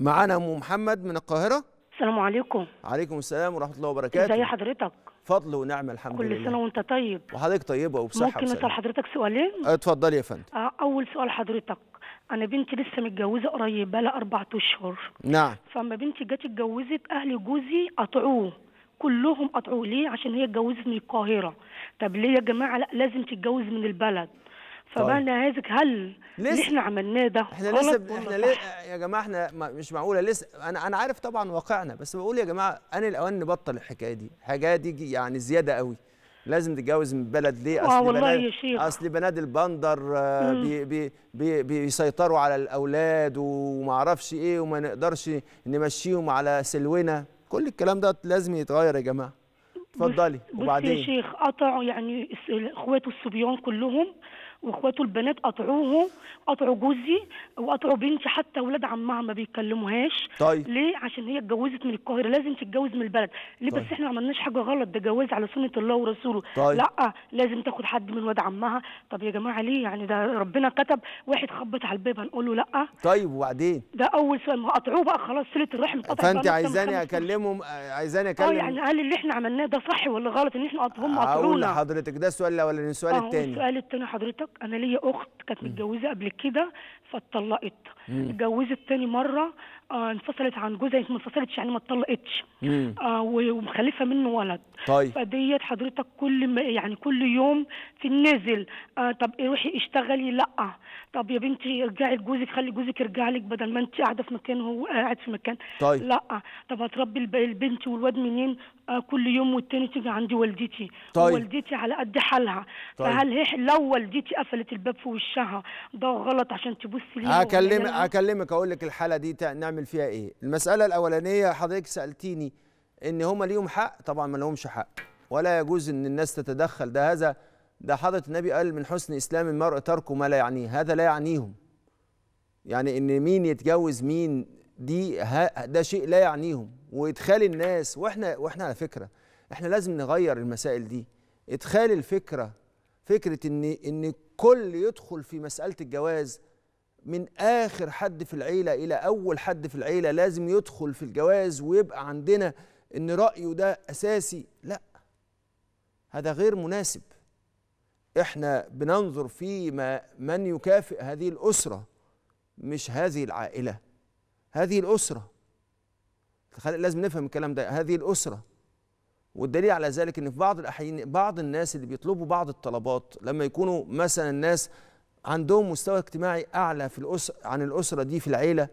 معانا ام محمد من القاهره السلام عليكم عليكم السلام ورحمه الله وبركاته ازي حضرتك فضل ونعمه الحمد كل لله كل سنه وانت طيب وحضرتك طيبه وبصحه ممكن اسال حضرتك سؤالين آه، اتفضلي يا فندم آه، اول سؤال حضرتك انا بنتي لسه متجوزه قريب بقى لها اربع اشهر نعم فاما بنتي جت اتجوزت اهل جوزي قطعوه كلهم قطعوه ليه عشان هي اتجوزت من القاهره طب ليه يا جماعه لا لازم تتجوز من البلد فبقى طيب. نعازك هل لسه احنا عملناه ده احنا لسه ب... احنا ليه يا جماعه احنا مش معقوله لسه انا انا عارف طبعا واقعنا بس بقول يا جماعه انا الاوان نبطل الحكايه دي الحكايه دي يعني زياده قوي لازم تتجوز من بلد ليه آه، اصل والله يا شيخ. اصل بنات البندر آه، بي بي بي بيسيطروا على الاولاد وما اعرفش ايه وما نقدرش نمشيهم على سلونا كل الكلام ده لازم يتغير يا جماعه اتفضلي وبعدين يا شيخ قطعوا يعني اخواته الصبيان كلهم واخواته البنات قطعوه قطعوا جوزي وقطعوا بنتي حتى ولاد عمها ما بيتكلموهاش طيب ليه عشان هي اتجوزت من القاهره لازم تتجوز من البلد ليه طيب. بس احنا ما عملناش حاجه غلط ده جواز على سنه الله ورسوله طيب. لا لازم تاخد حد من واد عمها طب يا جماعه ليه يعني ده ربنا كتب واحد خبط على الباب هنقول له لا طيب وبعدين ده اول سؤال ما قطعوه بقى خلاص سنه الرحم اتقطعت فانت عايزاني اكلمهم عايزاني آه، اكلم اه يعني هل اللي احنا عملناه ده صح ولا غلط ان احنا هم قطعونا حضرتك ده السؤال الاولاني السؤال آه، الثاني السؤال الثاني حضرتك انا ليا اخت كانت متجوزه قبل كده فاتطلقت اتجوزت تاني مره آه انفصلت عن جوزها يعني ما انفصلتش يعني ما اتطلقتش آه ومخلفه منه ولد طيب فديت حضرتك كل ما يعني كل يوم في النازل آه طب روحي اشتغلي لا طب يا بنتي ارجعي لجوزك خلي جوزك يرجع لك بدل ما انت قاعده في مكان وهو قاعد في مكان طيب لا طب هتربي البنت والواد منين آه كل يوم والتاني تيجي عندي والدتي طيب والدتي على قد حالها طيب. فهل هي لو والدتي قفلت الباب في وشها ده غلط عشان تبص ليه هكلم هكلمك اقول لك الحاله دي نعمل فيها ايه المساله الاولانيه حضرتك سالتيني ان هم ليهم حق طبعا ما لهمش حق ولا يجوز ان الناس تتدخل ده هذا ده حضره النبي قال من حسن اسلام المرء تركه ما لا يعنيه هذا لا يعنيهم يعني ان مين يتجوز مين دي ده شيء لا يعنيهم وادخال الناس واحنا واحنا على فكره احنا لازم نغير المسائل دي ادخال الفكره فكره ان ان كل يدخل في مساله الجواز من اخر حد في العيله الى اول حد في العيله لازم يدخل في الجواز ويبقى عندنا ان رايه ده اساسي لا هذا غير مناسب احنا بننظر في ما من يكافئ هذه الاسره مش هذه العائله هذه الاسره لازم نفهم الكلام ده هذه الاسره والدليل على ذلك ان في بعض الاحيان بعض الناس اللي بيطلبوا بعض الطلبات لما يكونوا مثلا الناس عندهم مستوى اجتماعي اعلى في الأسر عن الاسره دي في العيله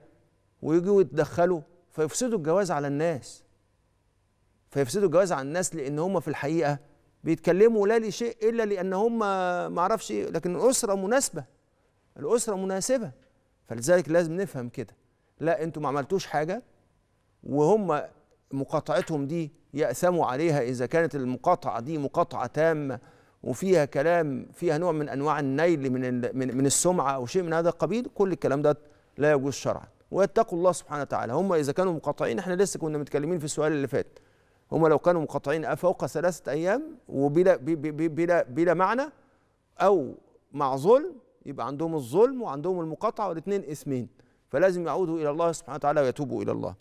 ويجوا يتدخلوا فيفسدوا الجواز على الناس فيفسدوا الجواز على الناس لان هم في الحقيقه بيتكلموا لا لشيء الا لان هم ما اعرفش إيه، لكن الاسره مناسبه الاسره مناسبه فلذلك لازم نفهم كده لا انتوا ما عملتوش حاجه وهم مقاطعتهم دي يأثموا عليها إذا كانت المقاطعة دي مقاطعة تامة وفيها كلام فيها نوع من أنواع النيل من من السمعة أو شيء من هذا القبيل كل الكلام ده لا يجوز شرعا ويتقوا الله سبحانه وتعالى هم إذا كانوا مقاطعين احنا لسه كنا متكلمين في السؤال اللي فات هم لو كانوا مقاطعين فوق ثلاثة أيام وبلا بلا بلا معنى أو مع ظلم يبقى عندهم الظلم وعندهم المقاطعة والاثنين اسمين فلازم يعودوا إلى الله سبحانه وتعالى ويتوبوا إلى الله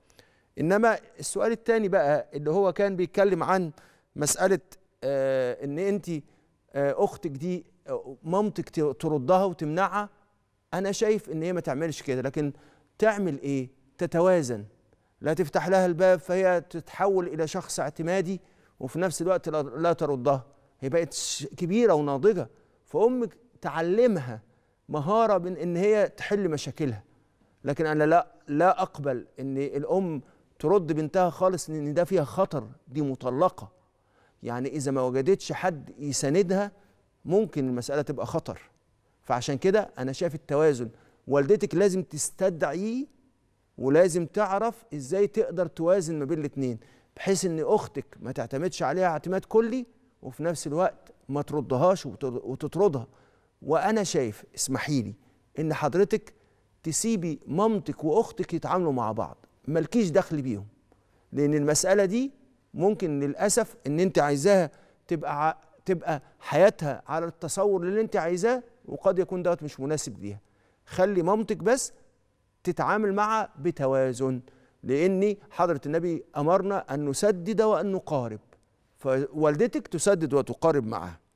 انما السؤال الثاني بقى اللي هو كان بيتكلم عن مساله آه، ان انت آه، اختك دي آه، مامتك تردها وتمنعها انا شايف ان هي ما تعملش كده لكن تعمل ايه تتوازن لا تفتح لها الباب فهي تتحول الى شخص اعتمادي وفي نفس الوقت لا تردها هي بقت كبيره وناضجه فامك تعلمها مهاره من ان هي تحل مشاكلها لكن انا لا لا اقبل ان الام ترد بنتها خالص ان ده فيها خطر دي مطلقه يعني اذا ما وجدتش حد يساندها ممكن المساله تبقى خطر فعشان كده انا شايف التوازن والدتك لازم تستدعي ولازم تعرف ازاي تقدر توازن ما بين الاثنين بحيث ان اختك ما تعتمدش عليها اعتماد كلي وفي نفس الوقت ما تردهاش وتطردها وانا شايف اسمحيلي ان حضرتك تسيبي مامتك واختك يتعاملوا مع بعض مالكيش دخل بيهم لان المساله دي ممكن للاسف ان انت عايزاها تبقى تبقى حياتها على التصور اللي انت عايزاه وقد يكون دوت مش مناسب ليها خلي مامتك بس تتعامل معها بتوازن لان حضره النبي امرنا ان نسدد وان نقارب فوالدتك تسدد وتقارب معها